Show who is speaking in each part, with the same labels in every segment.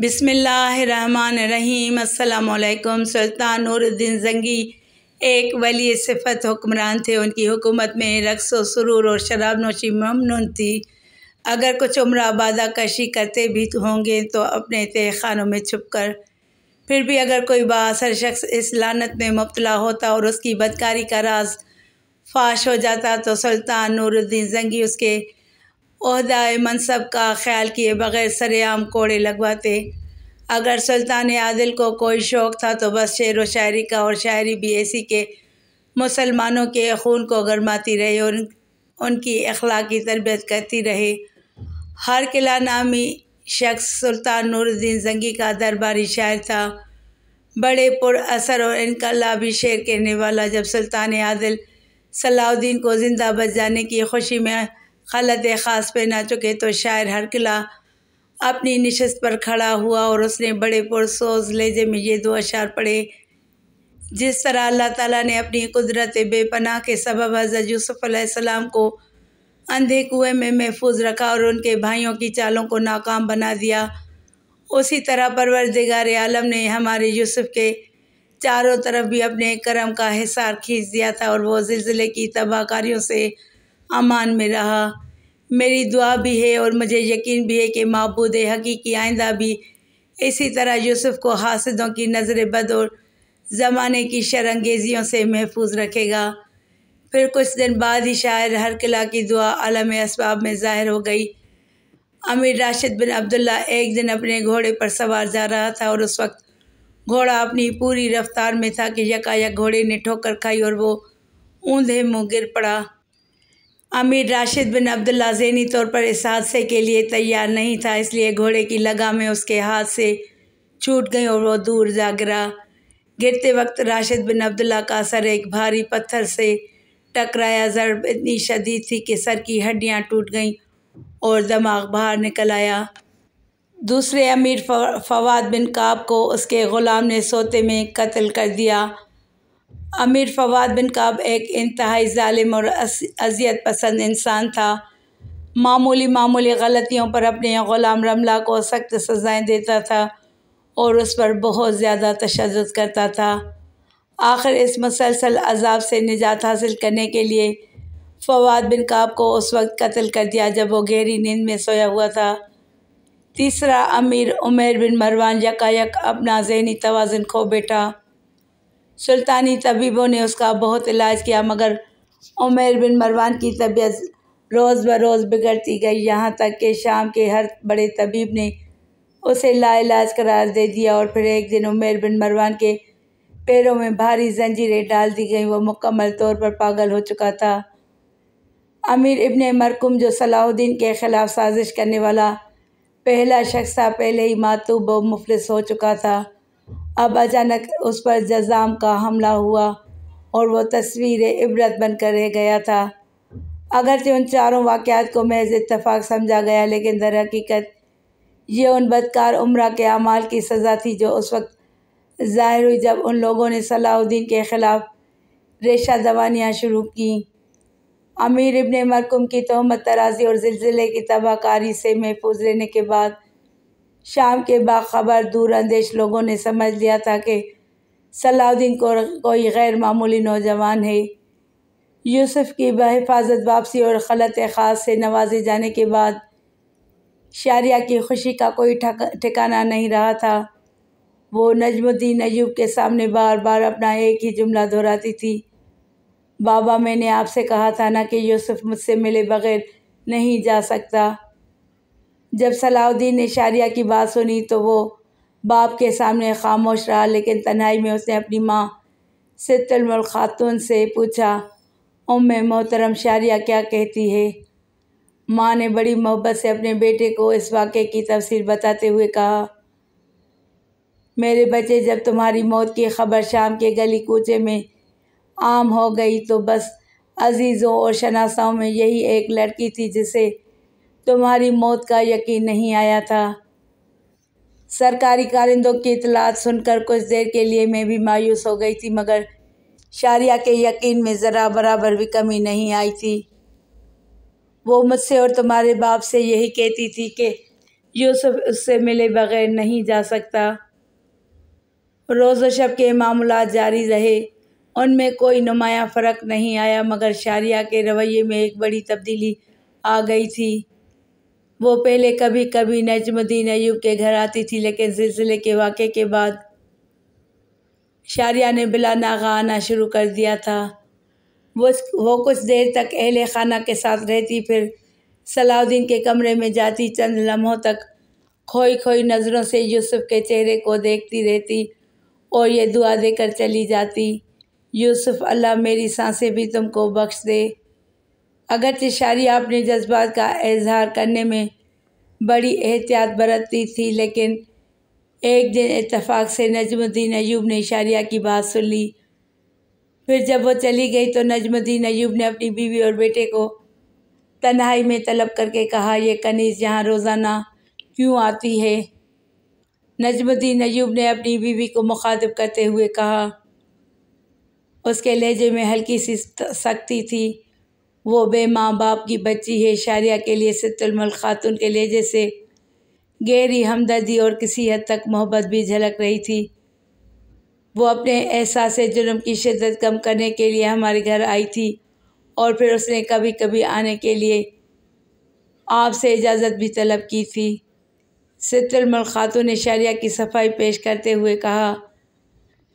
Speaker 1: बिसमीम् अल्लाम सुल्तान नूरुद्दीन जंगी एक वली सिफत हुक्मरान थे उनकी हुकूमत में रक्स व सुरूर और शराब नोशी ममनून थी अगर कुछ उम्र आबादा कशी करते भी तो होंगे तो अपने तय खानों में छुप कर फिर भी अगर कोई बासर शख्स इस लानत में मुबतला होता और उसकी बदकारी का राज फाश हो जाता तो सुल्तान नूरुद्दीन जंगी उसके अहदाय मनसब का ख्याल किए बगैर सरेआम कोड़े लगवाते अगर सुल्तान आदिल को कोई शौक़ था तो बस शेर व शायरी का और शायरी भी ऐसी के मुसलमानों के खून को गरमाती रहे और उनकी अखलाकी तरबियत करती रहे हर किला नामी शख्स सुल्तान नूरुद्दीन जंगी का दरबारी शायर था बड़े असर और इनकलाबी शेर कहने वाला जब सुल्तान आदिल सलाउद्दीन को ज़िंदा बच जाने की खुशी में खलत ख़ास पहना चुके तो शायर हर किला अपनी नशस्त पर खड़ा हुआ और उसने बड़े पुरसोज लहजे में ये दो अशार पढ़े जिस तरह अल्लाह ताला ने अपनी कुदरत बेपनाह के सबब हज़रत यूसुफ़लम को अंधे कुएं में महफूज रखा और उनके भाइयों की चालों को नाकाम बना दिया उसी तरह परवरदिगार आलम ने हमारे यूसुफ के चारों तरफ भी अपने करम का हिसार खींच दिया था और वह ज़िलज़िले की तबाहकारियों से अमान में रहा मेरी दुआ भी है और मुझे यकीन भी है कि महबूद हकीकी आइंदा भी इसी तरह यूसुफ को हासदों की नज़र बद और ज़माने की शरंगेजियों से महफूज रखेगा फिर कुछ दिन बाद ही शायर हर किला की दुआ आलम इसबाब में ज़ाहिर हो गई अमीर राशिद बिन अब्दुल्ला एक दिन अपने घोड़े पर सवार जा रहा था और उस वक्त घोड़ा अपनी पूरी रफ्तार में था कि यकायक घोड़े ने ठोकर खाई और वो ऊंधे मुँह गिर पड़ा अमीर राशिद बिन अब्दुल्ला जहनी तौर पर इस हादसे के लिए तैयार नहीं था इसलिए घोड़े की में उसके हाथ से छूट गई और वह दूर जा गिरा गिरते वक्त राशिद बिन अब्दुल्ला का सर एक भारी पत्थर से टकराया जरब इतनी शदीद थी कि सर की हड्डियां टूट गईं और दिमाग बाहर निकल आया दूसरे अमीर फवाद बिन काब को उसके ग़ुलाम ने सोते में कत्ल कर दिया अमीर फवाद बिन काब एक इंतहाई ालिम और अजियत पसंद इंसान था मामूली मामूली गलतियों पर अपने ग़ुलाम रमला को सख्त सज़ाएं देता था और उस पर बहुत ज़्यादा तशद करता था आखिर इस मसलसल अजाब से निजात हासिल करने के लिए फवाद बिन काब को उस वक्त कत्ल कर दिया जब वो गहरी नींद में सोया हुआ था तीसरा अमीर उमेर बिन मरवान यकायक अपना जहनी तोज़न खो बैठा सुल्तानी तबीबों ने उसका बहुत इलाज किया मगर उमेर बिन मरवान की तबीयत रोज़ बरोज़ बिगड़ती गई यहाँ तक कि शाम के हर बड़े तबीब ने उसे लाइलाज करार दे दिया और फिर एक दिन उमेर बिन मरवान के पैरों में भारी जंजीरें डाल दी गई वह मुकम्मल तौर पर पागल हो चुका था अमीर इबन मरकुम जो सलाहुद्दीन के ख़िलाफ़ साजिश करने वाला पहला शख्स था पहले ही मातूब मुफलिस हो चुका था अब अचानक उस पर जजाम का हमला हुआ और वह तस्वीर इबरत बनकर रह गया था से उन चारों वाक़ात को महज इतफाक़ समझा गया लेकिन दर हकीकत ये उन बदकार उम्र के अमाल की सज़ा थी जो उस वक्त ज़ाहिर हुई जब उन लोगों ने सलाउद्दीन के ख़िलाफ़ रेशा दवानियाँ शुरू की अमीर इबन मरकुम की तहमत तराजी और ज़िलज़िले की तबाहकारी से महफूज रहने के बाद शाम के बाखबर दूरअंदेश लोगों ने समझ लिया था कि सलाउद्दीन को कोई गैर मामूली नौजवान है यूसुफ की बहिफाजत वापसी और खलत ख़ास से नवाजे जाने के बाद शारिया की खुशी का कोई ठिकाना नहीं रहा था वो नजमुद्दीन अयूब के सामने बार बार अपना एक ही जुमला दोहराती थी बाबा मैंने आपसे कहा था ना कि यूसुफ मुझसे मिले बगैर नहीं जा सकता जब सलाउद्दीन ने शारिया की बात सुनी तो वो बाप के सामने खामोश रहा लेकिन तनाई में उसने अपनी माँ सितलमल खातून से पूछा उम मोहतरम शारिया क्या कहती है माँ ने बड़ी मोहब्बत से अपने बेटे को इस वाक़े की तफसीर बताते हुए कहा मेरे बच्चे जब तुम्हारी मौत की खबर शाम के गली कूचे में आम हो गई तो बस अजीज़ों और शनासाओं में यही एक लड़की थी जिसे तुम्हारी मौत का यकीन नहीं आया था सरकारी कारिंदों की इतलात सुनकर कुछ देर के लिए मैं भी मायूस हो गई थी मगर शारिया के यकीन में ज़रा बराबर भी कमी नहीं आई थी वो मुझसे और तुम्हारे बाप से यही कहती थी कि यूसुफ उससे मिले बगैर नहीं जा सकता रोज़ शब के मामला जारी रहे उनमें कोई नुमाया फ़र्क नहीं आया मगर शारिया के रवैये में एक बड़ी तब्दीली आ गई थी वो पहले कभी कभी नजमुद्दीन अयूब के घर आती थी लेकिन सिलसिले के वाक़े के बाद शारिया ने बिला नागा आना शुरू कर दिया था वो वो कुछ देर तक अहल खाना के साथ रहती फिर सलाउद्दीन के कमरे में जाती चंद लम्हों तक खोई खोई नज़रों से यूसुफ के चेहरे को देखती रहती और ये दुआ देकर चली जाती यूसुफ अल्लाह मेरी सांसें भी तुमको बख्श दे अगर शारिया अपने जज्बात का इजहार करने में बड़ी एहतियात बरतती थी लेकिन एक दिन इतफ़ाक़ से नजमुद्दीन अयूब ने इशारिया की बात सुन ली फिर जब वो चली गई तो नजमुद्दीन अयूब ने अपनी बीवी और बेटे को तन्हाई में तलब करके कहा यह कनीज़ यहाँ रोज़ाना क्यों आती है नजमुद्दीन अयूब ने अपनी बीवी को मुखातब करते हुए कहा उसके लहजे में हल्की सी सख्ती थी वो बे माँ बाप की बच्ची है शारिया के लिए सतुलमल खातून के लिए जैसे गहरी हमदर्दी और किसी हद तक मोहब्बत भी झलक रही थी वो अपने एहसास जुल्म की शिदत कम करने के लिए हमारे घर आई थी और फिर उसने कभी कभी आने के लिए आपसे इजाज़त भी तलब की थी सतुलमल खातून ने शारिया की सफाई पेश करते हुए कहा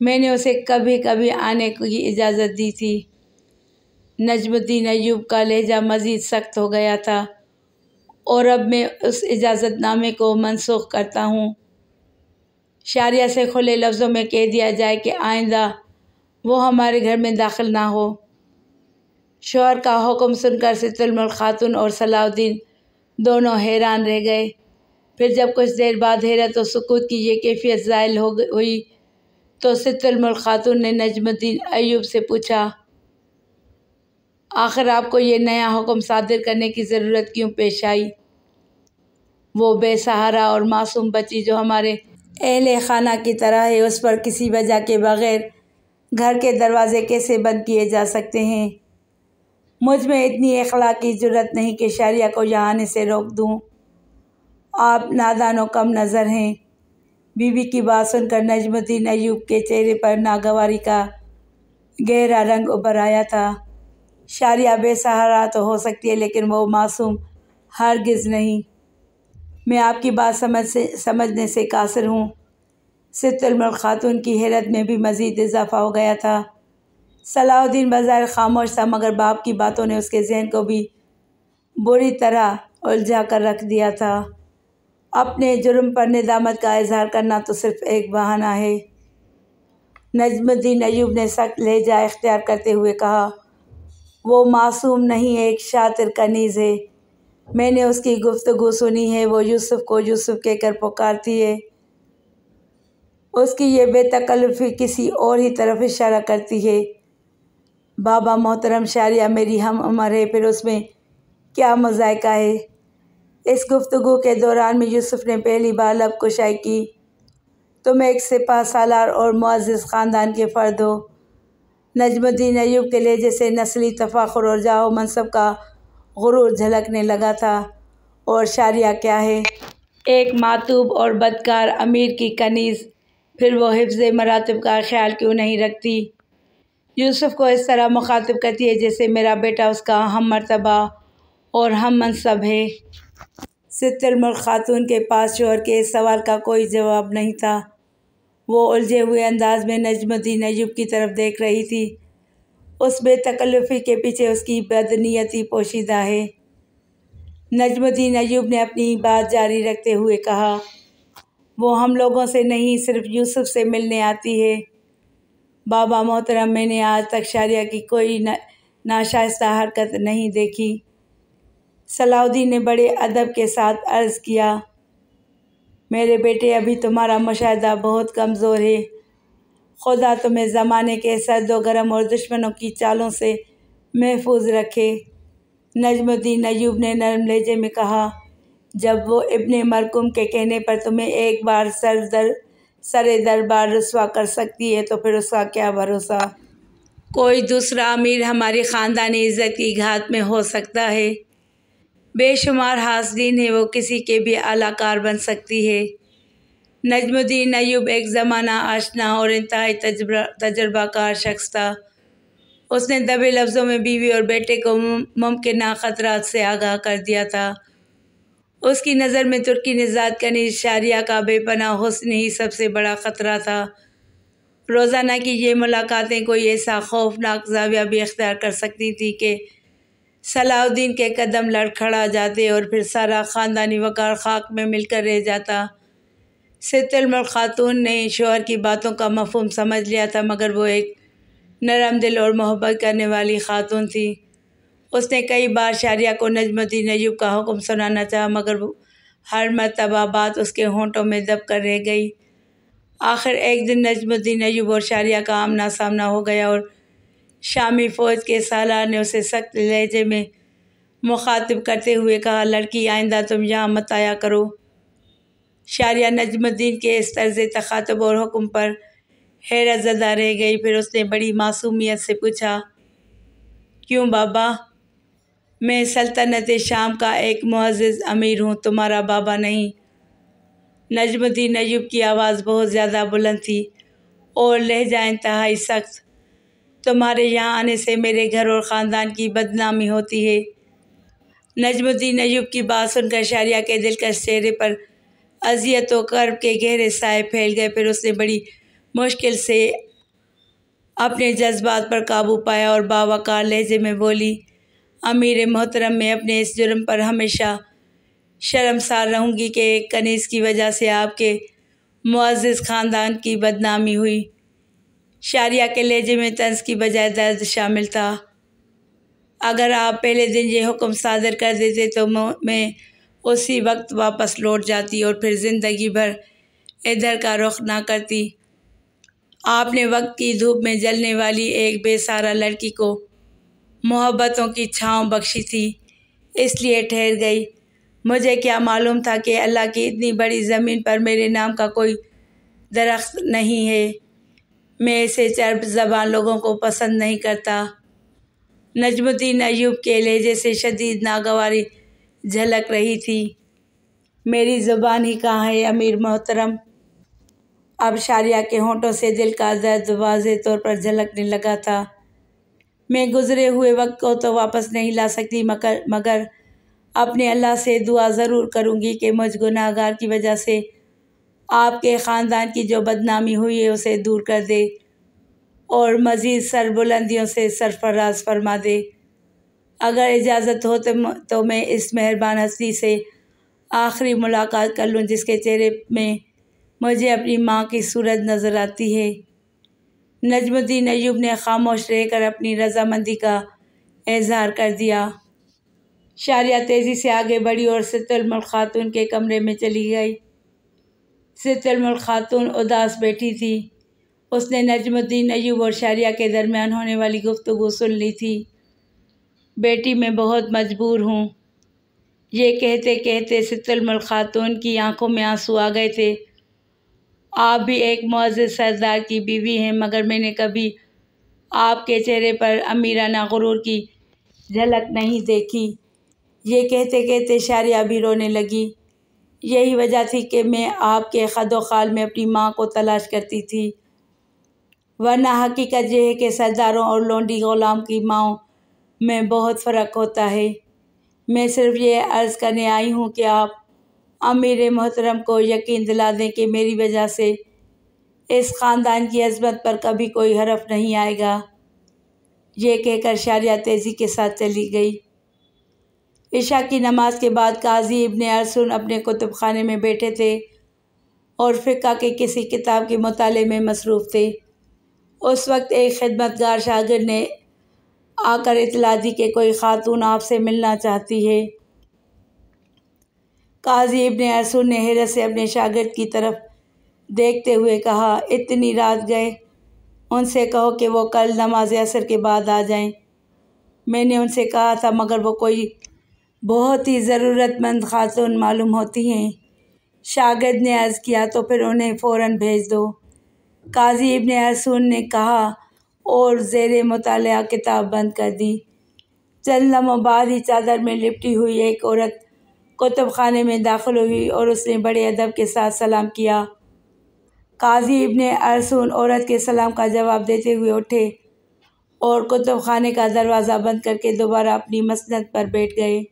Speaker 1: मैंने उसे कभी कभी आने की इजाज़त दी थी नजमुद्दीन अयूब का लहजा मज़ीद सख्त हो गया था और अब मैं उस इजाज़तनामे को मनसूख करता हूँ शारिया से खुले लफ्ज़ों में कह दिया जाए कि आइंदा वो हमारे घर में दाखिल ना हो शोहर का हुक्म सुनकर सितुलमल खातून और सलाउद्दीन दोनों हैरान रह गए फिर जब कुछ देर बाद हैरत और सुकूत की ये कैफियत जायल हो हुई तो सितुलमल खातून ने नजमुद्दीन अयूब से पूछा आखिर आपको ये नया हुक्म सादिर करने की ज़रूरत क्यों पेश आई वो बेसहारा और मासूम बच्ची जो हमारे अहल खाना की तरह है उस पर किसी वजह के बग़ैर घर के दरवाज़े कैसे बंद किए जा सकते हैं मुझ में इतनी अखला की ज़रूरत नहीं कि शारिया को यहाँ आने से रोक दूँ आप नादानो कम नज़र हैं बीवी की बात सुनकर नजमुद्दीन अयूब के चेहरे पर नागवारी का गहरा रंग उभर आया था शारिया बेसहारा तो हो सकती है लेकिन वो मासूम हरगिज़ नहीं मैं आपकी बात समझ से समझने से कासर हूँ सितलमल खातून की हैरत में भी मज़ीद इजाफा हो गया था सलाहुद्दीन बाज़ार खामोश था मगर बाप की बातों ने उसके जहन को भी बुरी तरह उलझा कर रख दिया था अपने जुर्म पर निदामत का इजहार करना तो सिर्फ एक बहाना है नजमुद्दीन अयूब ने सख्त लहजा इख्तियार करते हुए कहा वो मासूम नहीं है एक शातिर कनीज़ है मैंने उसकी गुफ्तगु सुनी है वो यूसुफ़ को यूसुफ़ कहकर पुकारती है उसकी ये बेतकल्फ़ी किसी और ही तरफ इशारा करती है बाबा मोहतरम शारिया मेरी हम उम्र है फिर उसमें क्या मज़ायका है इस गुफ्तगु के दौरान में यूसुफ ने पहली बार लब कुशाई की तुम तो एक सिपा सालार और मुआज़ ख़ानदान के फ़र्द हो नजमुद्दीन अयूब के लिए जैसे नस्ली तफाखर और जाओ मनसब का गुरूर झलकने लगा था और शारिया क्या है एक मातूब और बदकार अमीर की कनीज़ फिर वो हिफ्ज़ मरातब का ख्याल क्यों नहीं रखती यूसुफ को इस तरह मुखातब करती है जैसे मेरा बेटा उसका हम मरतबा और हम मनसब है सितर खातून के पास शोहर के इस सवाल का कोई जवाब नहीं था वो उलझे हुए अंदाज में नजमुद्दीन अयूब की तरफ देख रही थी उस बेतकल्लफ़ी के पीछे उसकी बदनीयती पोशीदा है नजमुद्दीन अयूब ने अपनी बात जारी रखते हुए कहा वो हम लोगों से नहीं सिर्फ यूसुफ से मिलने आती है बाबा मोहतरम मैंने आज तक शारिया की कोई न, नाशाइस्ता हरकत नहीं देखी सलाउद्दीन ने बड़े अदब के साथ अर्ज़ किया मेरे बेटे अभी तुम्हारा मुशाह बहुत कमज़ोर है खुदा तुम्हें ज़माने के सर्द गर्म और दुश्मनों की चालों से महफूज रखे नजमुद्दीन नयूब ने नरम लहजे में कहा जब वो इबन मरकुम के कहने पर तुम्हें एक बार सर दर सर दरबार रसवा कर सकती है तो फिर उसका क्या भरोसा कोई दूसरा अमीर हमारी ख़ानदानी इज़्ज़त की घात में हो सकता है बेशुमार हाजरीन है वो किसी के भी अलाकार बन सकती है नजमुद्दीन अयूब एक ज़माना आशना और इंतहाई तजर्बाकार शख्स था उसने दबे लफ्ज़ों में बीवी और बेटे को मुमकिन ख़तरा से आगाह कर दिया था उसकी नज़र में तुर्की निजात का निशारिया का बेपना हुसन ही सबसे बड़ा ख़तरा था रोज़ाना की ये मुलाकातें कोई ऐसा खौफनाक जाविया भी अख्तियार कर सकती थी कि सलाउद्दीन के कदम लड़खड़ा जाते और फिर सारा ख़ानदानी वकार खाक में मिलकर रह जाता सितलमल ख़ातून ने शोहर की बातों का मफहम समझ लिया था मगर वो एक नरम दिल और मोहब्बत करने वाली खातून थी उसने कई बार शारिया को नजमुद्दीन अयूब का हुक्म सुनाना चाहा मगर हर मरतबा बात उसके होंठों में दब कर रह गई आखिर एक दिन नजमुद्दीन अयूब और शारिया का आमना सामना हो गया और शामी फ़ौज के सालार ने उसे सख्त लहजे में मुखातब करते हुए कहा लड़की आइंदा तुम यहाँ मत आया करो शारिया नजमुद्दीन के इस तर्ज तखातब और हुक्म पर हैरत ज़दा रह गई फिर उसने बड़ी मासूमियत से पूछा क्यों बाबा मैं सल्तनत शाम का एक मुआज़ अमीर हूँ तुम्हारा बाबा नहीं नजमुद्दीन अयूब की आवाज़ बहुत ज़्यादा बुलंद थी और लहजा इंतहाई सख्त तुम्हारे यहाँ आने से मेरे घर और ख़ानदान की बदनामी होती है नजमुद्दीन अयूब की बात सुनकर शारिया के दिलकश चेहरे पर अजियत वर्ब कर्ब के गहरे साय फैल गए फिर उसने बड़ी मुश्किल से अपने जज्बात पर काबू पाया और बावाकार लहजे में बोली अमीर मोहतरम मैं अपने इस जुर्म पर हमेशा शर्मसार रहूँगी कि कनीज़ की वजह से आपके मुआज़ ख़ानदान की बदनामी हुई शारिया के लहजे में तंज की बजाय दर्द शामिल था अगर आप पहले दिन ये हुक्म सादर कर देते तो मैं उसी वक्त वापस लौट जाती और फिर ज़िंदगी भर इधर का रुख ना करती आपने वक्त की धूप में जलने वाली एक बेसारा लड़की को मोहब्बतों की छाँव बख्शी थी इसलिए ठहर गई मुझे क्या मालूम था कि अल्लाह की इतनी बड़ी ज़मीन पर मेरे नाम का कोई दरख्त नहीं है मैं ऐसे चर्ब जबान लोगों को पसंद नहीं करता नजमुद्दीन अयूब के लहजे से शदीद नागवारी झलक रही थी मेरी ज़ुबान ही कहाँ है अमीर मोहतरम अब शारिया के होंठों से दिल का दर्द वाज तौर पर झलकने लगा था मैं गुज़रे हुए वक्त को तो वापस नहीं ला सकती मगर मगर अपने अल्लाह से दुआ ज़रूर करूँगी कि मुझ गुनागार की वजह से आपके ख़ानदान की जो बदनामी हुई है उसे दूर कर दे और मज़ीद सरबुलंदियों से सरफराज फरमा दे अगर इजाज़त हो तो तो मैं इस मेहरबान हस्ती से आखिरी मुलाकात कर लूँ जिसके चेहरे में मुझे अपनी माँ की सूरत नज़र आती है नजमुद्दीन अयूब ने खामोश रहकर अपनी रजामंदी का इजहार कर दिया शारिया तेज़ी से आगे बढ़ी और सतुलमल खातून के कमरे में चली गई सितलमल खातून उदास बैठी थी उसने नजमुद्दीन अयूब और शारिया के दरमियान होने वाली गुफ्तु सुन ली थी बेटी मैं बहुत मजबूर हूँ ये कहते कहते सितलमल खातून की आंखों में आंसू आ गए थे आप भी एक मोज़ सरदार की बीवी हैं मगर मैंने कभी आपके चेहरे पर अमीराना गुरूर की झलक नहीं देखी ये कहते कहते शारिया भी रोने लगी यही वजह थी कि मैं आपके ख़द खाल में अपनी माँ को तलाश करती थी वरना हकीकत यह है कि सरदारों और लोंडी ग़ुलाम की माओ में बहुत फ़र्क होता है मैं सिर्फ ये अर्ज़ करने आई हूँ कि आप अमीर मोहतरम को यकीन दिला दें कि मेरी वजह से इस ख़ानदान की अजमत पर कभी कोई हरफ नहीं आएगा ये कहकर शारिया तेज़ी के साथ चली गई इशा की नमाज के बाद काजी इबन अरसुन अपने कुतुब खाने में बैठे थे और फ़िका के किसी किताब के मताले में मसरूफ़ थे उस वक्त एक खदमतगार शागिर ने आकर इतला दी कि कोई ख़ातून आपसे मिलना चाहती है काजी इबन अरसुन ने हैरत से अपने शागिर्द की तरफ देखते हुए कहा इतनी रात गए उनसे कहो कि वो कल नमाज असर के बाद आ जाएं मैंने उनसे कहा था मगर वो कोई बहुत ही ज़रूरतमंद खातून मालूम होती हैं शागिद ने अर्ज़ किया तो फिर उन्हें फ़ौर भेज दो काजी इबन अरसून ने कहा और जेर मताल किताब बंद कर दी चंद लम्हों बाद ही चादर में लिपटी हुई एक औरत कुतुब खाने में दाखिल हुई और उसने बड़े अदब के साथ सलाम किया काजी इबन अरसून औरत के सलाम का जवाब देते हुए उठे और कुतुब खाने का दरवाज़ा बंद करके दोबारा अपनी मसनत पर बैठ गए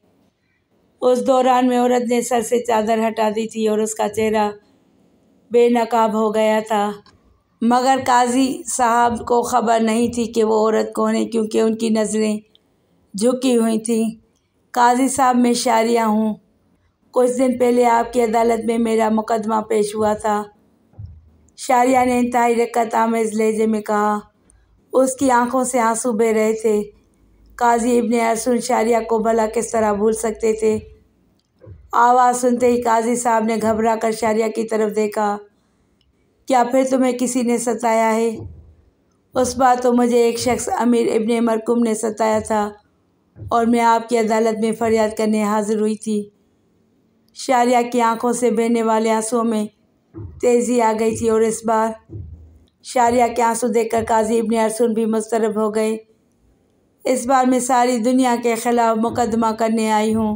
Speaker 1: उस दौरान में औरत ने सर से चादर हटा दी थी और उसका चेहरा बेनकाब हो गया था मगर काजी साहब को ख़बर नहीं थी कि वो औरत कौन है क्योंकि उनकी नज़रें झुकी हुई थी काजी साहब मैं शारिया हूँ कुछ दिन पहले आपकी अदालत में मेरा मुकदमा पेश हुआ था शारिया ने इंतहा रकत आमेज़ लहजे में कहा उसकी आंखों से आंसू बह रहे थे काजी इब्ने अरसुन शारिया को भला किस तरह भूल सकते थे आवाज़ सुनते ही काजी साहब ने घबरा कर शारिया की तरफ देखा क्या फिर तुम्हें किसी ने सताया है उस बार तो मुझे एक शख्स अमीर इबन मरकुम ने सताया था और मैं आपकी अदालत में फरियाद करने हाजिर हुई थी शारिया की आंखों से बहने वाले आंसुओं में तेज़ी आ गई थी और इस बार शारिया के आंसू देखकर काजी इबन अरसुन भी मुस्तरब हो गए इस बार मैं सारी दुनिया के ख़िलाफ़ मुकदमा करने आई हूँ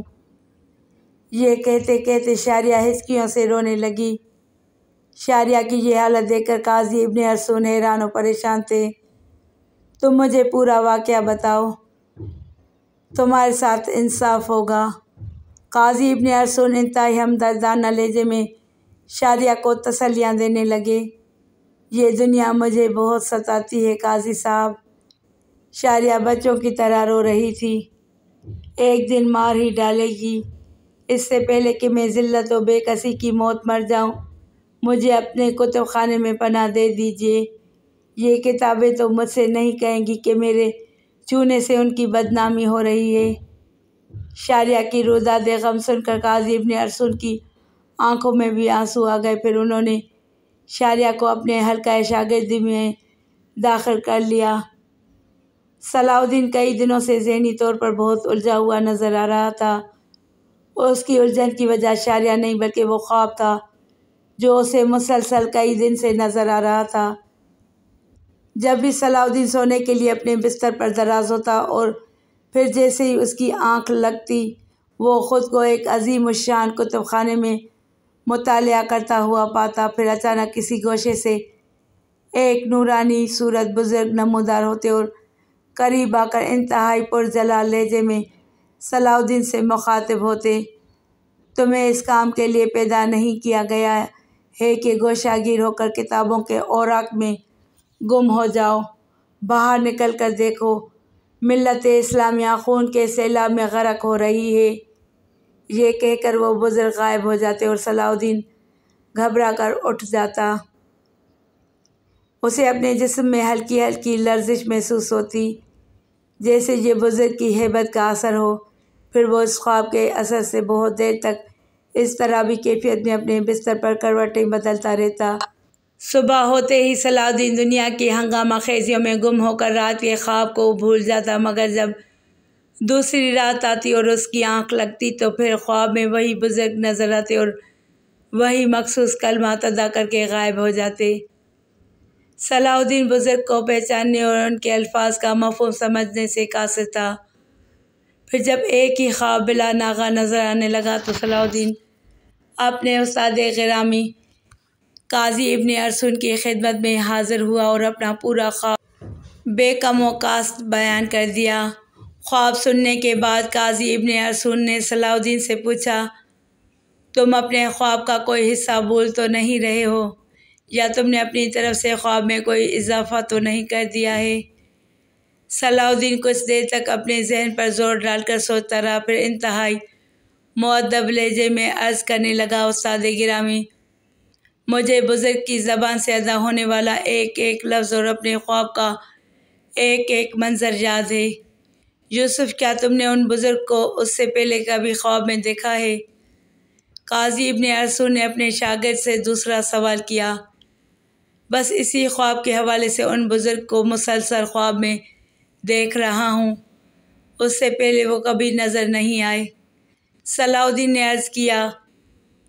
Speaker 1: ये कहते कहते शारिया हिचकियों से रोने लगी शारिया की यह हालत देखकर काजी इबन अरसून हैरान और परेशान थे तुम मुझे पूरा वाक़ बताओ तुम्हारे साथ इंसाफ होगा काजी इबन अरसून इंतहाई हमदर्दाना लहजे में शारिया को तसलियाँ देने लगे ये दुनिया मुझे बहुत सताती है काजी साहब शारिया बच्चों की तरह रो रही थी एक दिन मार ही डालेगी इससे पहले कि मैं ज़िल्लत व बेकसी की मौत मर जाऊँ मुझे अपने कुतुब खाने में पनाह दे दीजिए ये किताबें तो मुझसे नहीं कहेंगी कि मेरे छूने से उनकी बदनामी हो रही है शारिया की रुदाद गम सुनकर काजी ने अरसुन की आंखों में भी आंसू आ गए फिर उन्होंने शारिया को अपने हल्का शागिर्दी में दाखिल कर लिया सलाउद्दीन कई दिनों से जहनी तौर पर बहुत उलझा हुआ नज़र आ रहा था और उसकी उलझन की वजह शारिया नहीं बल्कि वो ख्वाब था जो उसे मुसलसल कई दिन से नज़र आ रहा था जब भी सलाउद्दीन सोने के लिए अपने बिस्तर पर दराज होता और फिर जैसे ही उसकी आंख लगती वो ख़ुद को एक अजीम शान कुतुब खाने में मुताल करता हुआ पाता फिर अचानक किसी गोशे से एक नूरानी सूरत बुज़ुर्ग नमोदार होते और करीब आकर इंतहाई पुरजला लहजे में सलाउद्दीन से मुखातिब होते तुम्हें इस काम के लिए पैदा नहीं किया गया है कि गोशागिर होकर किताबों के औराक में गुम हो जाओ बाहर निकल कर देखो मिलत इस्लामिया खून के सैलाब में गरक हो रही है ये कहकर वो बुज़ुर्ग गायब हो जाते और सलाउद्दीन घबरा कर उठ जाता उसे अपने जिस्म में हल्की हल्की लर्जिश महसूस होती जैसे ये बुज़ुर्ग की हेबत का असर हो फिर वो इस ख्वाब के असर से बहुत देर तक इस तरह भी कैफियत में अपने बिस्तर पर करवटें बदलता रहता सुबह होते ही सलाउद्दीन दुनिया की हंगामा खेजियों में गुम होकर रात के ख्वाब को भूल जाता मगर जब दूसरी रात आती और उसकी आंख लगती तो फिर ख्वाब में वही बुज़ुर्ग नज़र आते और वही मखसूस कलमात अदा करके गायब हो जाते सलाउद्दीन बुज़ुर्ग को पहचानने और उनके अल्फाज का मफहम समझने से कासिर था फिर जब एक ही ख्वाब बिला नागा नज़र आने लगा तो सलाउद्दीन अपने उस्ताद गिरामी काजी इबन अरसुन की खिदमत में हाज़िर हुआ और अपना पूरा ख्वाब बेकम वकास्त बयान कर दिया ख्वाब सुनने के बाद काजी इबन अरसुन ने सलाउद्दीन से पूछा तुम अपने ख्वाब का कोई हिस्सा भूल तो नहीं रहे हो या तुमने अपनी तरफ से ख्वाब में कोई इजाफा तो नहीं कर दिया है सलाउद्दीन कुछ देर तक अपने जहन पर जोर डालकर सोचता रहा फिर इंतहाई मुद्दब लहजे में अर्ज़ करने लगा उस्ताद गिरामी मुझे बुज़ुर्ग की ज़बान से अदा होने वाला एक एक लफ्ज़ और अपने ख्वाब का एक एक मंजर याद है यूसुफ क्या तुमने उन बुज़ुर्ग को उससे पहले कभी ख्वाब में देखा है काजी इबन अरसू ने अपने शागिद से दूसरा सवाल किया बस इसी ख्वाब के हवाले से उन बुज़ुर्ग को मुसलसल ख्वाब में देख रहा हूँ उससे पहले वो कभी नज़र नहीं आए सलाउद्दीन ने अर्ज़ किया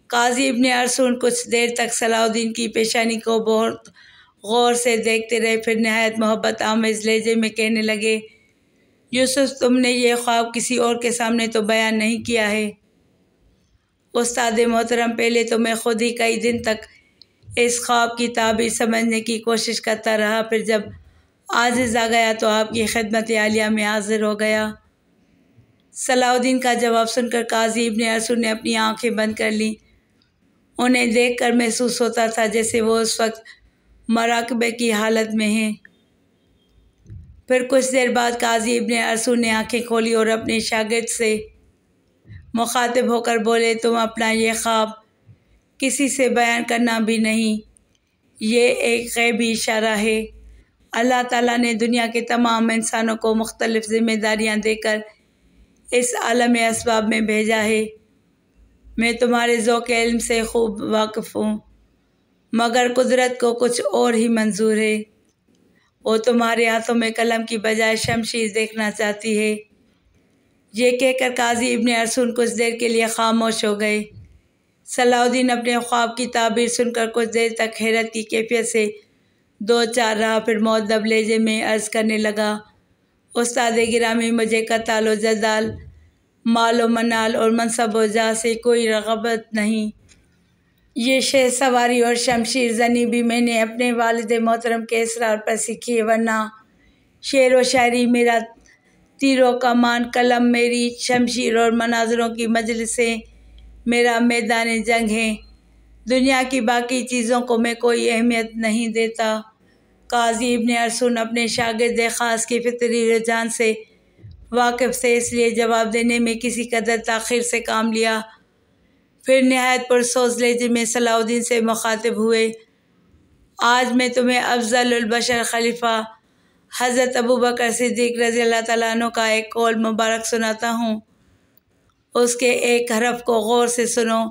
Speaker 1: काजी ने अरसून कुछ देर तक सलाउद्दीन की पेशानी को बहुत गौर से देखते रहे फिर नहायत मोहब्बत आमेज लहजे में कहने लगे यूसुफ तुमने ये ख्वाब किसी और के सामने तो बयान नहीं किया है उस्ताद मोहतरम पहले तो मैं खुद ही कई दिन तक इस ख्वाब की ताबीर समझने की कोशिश करता रहा फिर जब आजिज़ आ गया तो आपकी खदमत आलिया में हाजिर हो गया सलाउद्दीन का जवाब सुनकर काजी इबन अरसू ने अपनी आंखें बंद कर लीं उन्हें देखकर महसूस होता था जैसे वो उस वक्त मराकबे की हालत में हैं फिर कुछ देर बाद काजी इबन अरसू ने आंखें खोली और अपने शागिर्द से मुखातिब होकर बोले तुम अपना ये ख्वाब किसी से बयान करना भी नहीं ये एक गैबी इशारा है अल्लाह ताला ने दुनिया के तमाम इंसानों को मुख्तलिफ़ ज़िम्मेदारियाँ देकर इस आलम इसबाब में भेजा है मैं तुम्हारे ओक़ इल्म से खूब वाकफ हूँ मगर कुदरत को कुछ और ही मंजूर है वो तुम्हारे हाथों में कलम की बजाय शमशीर देखना चाहती है ये कहकर काजी इबन अरसून कुछ देर के लिए खामोश हो गए सलाउद्दीन अपने ख्वाब की ताबीर सुनकर कुछ देर तक हैरत की कैफियत से दो चार रहा फिर दब लेजे में अर्ज़ करने लगा उस्ताद गिरामी मुझे कताल व जदाल माल व मनाल और मनसब वजा से कोई रगबत नहीं ये शेर सवारी और शमशीर जनी भी मैंने अपने वालद मोहतरम के इसरार पर सीखी है वरना शेर व शायरी मेरा तीरों का मान कलम मेरी शमशीर और मनाजरों की मजलसें मेरा मैदान जंग है दुनिया की बाकी चीज़ों को मैं कोई अहमियत नहीं देता काजी ने अरसुन अपने शागिद ख़ास की फितरी रुझान से वाकिफ़ से इसलिए जवाब देने में किसी कदर तखिर से काम लिया फिर नहायत पुरसोस लहजे में सलाउद्दीन से मुखातब हुए आज मैं तुम्हें अफजलबशर खलीफा हज़रत अबू बकर सिद्दीक रज़ी अल्लाह तु का एक कौल मुबारक सुनाता हूँ उसके एक हरफ को गौर से सुनो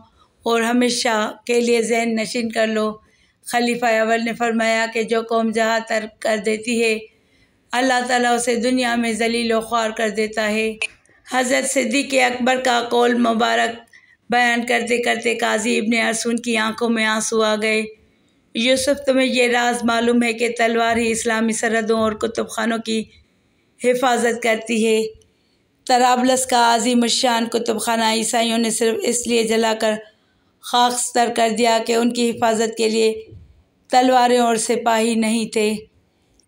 Speaker 1: और हमेशा के लिए जहन नशीन कर लो खलीफा अवल ने फरमाया कि जो कौम जहाँ तर्क कर देती है अल्लाह ताला उसे दुनिया में जलील ख्वार कर देता है हज़रत सिद्दीक अकबर का कौल मुबारक बयान करते करते काजी इबन अरसून की आंखों में आंसू आ गए यूसुफ तुम्हें यह राज मालूम है कि तलवार ही इस्लामी सरहदों और कुतुब खानों की हिफाजत करती है तराबलस का आजी शान कुतुब खाना ईसाइयों ने सिर्फ इसलिए जलाकर स्तर कर दिया कि उनकी हिफाजत के लिए तलवारें और सिपाही नहीं थे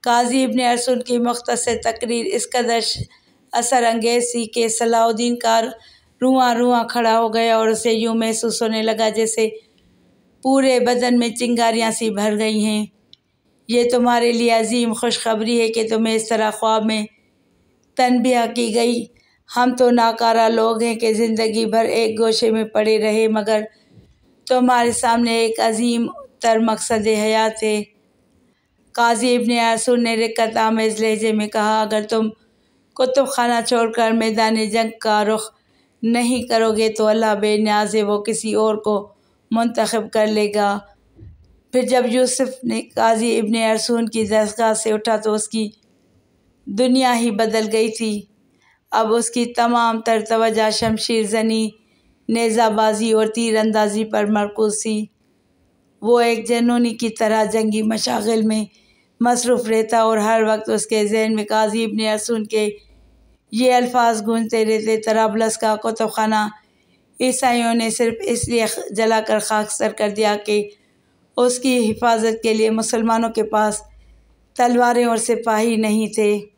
Speaker 1: काजी इबन अरसुन की मुख्तर तकरीर इस कदर असर अंगेज थी कि सलाउद्दीन का रुआ रुआँ खड़ा हो गया और उसे यूँ महसूस होने लगा जैसे पूरे बदन में चिंगारियाँ सी भर गई हैं ये तुम्हारे लिए अजीम खुशखबरी है कि तुम्हें इस तरह ख्वाब में तनबिया की गई हम तो नाकारा लोग हैं कि ज़िंदगी भर एक गोशे में पड़े रहे मगर तुम्हारे सामने एक अजीम तर मकसद हया थे काजी इबन आसुर ने रिकत आमेज लहजे में कहा अगर तुम कुतुब खाना छोड़कर मैदान जंग का रुख नहीं करोगे तो अल्लाह न्याज वो किसी और को मंतखब कर लेगा फिर जब यूसुफ ने काजी इबन अरसून की दसगाह से उठा तो उसकी दुनिया ही बदल गई थी अब उसकी तमाम तर शमशीर जनी नेज़ाबाजी और तीरंदाजी अंदाजी पर मरकूज थी वो एक जनूनी की तरह जंगी मशागिल में मसरूफ़ रहता और हर वक्त उसके जहन में काजी इबन असून के ये अल्फाज गूंजते रहते तराबलस का कुतुब खाना ईसाइयों ने सिर्फ इसलिए जला कर खाकसर कर दिया कि उसकी हिफाजत के लिए मुसलमानों के पास तलवारें और सिपाही नहीं थे